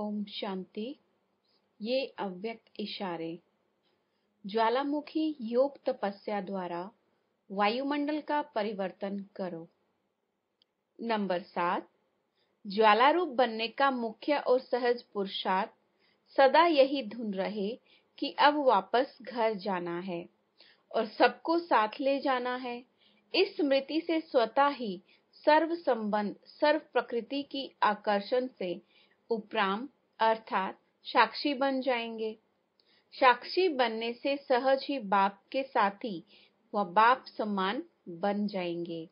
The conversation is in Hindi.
ओम शांति ये अव्यक्त इशारे ज्वालामुखी योग तपस्या द्वारा वायुमंडल का परिवर्तन करो नंबर सात ज्वालारूप बनने का मुख्य और सहज पुरुषार्थ सदा यही धुन रहे कि अब वापस घर जाना है और सबको साथ ले जाना है इस स्मृति से स्वतः ही सर्व संबंध सर्व प्रकृति की आकर्षण से उपराम अर्थात साक्षी बन जाएंगे साक्षी बनने से सहज ही बाप के साथी व बाप समान बन जाएंगे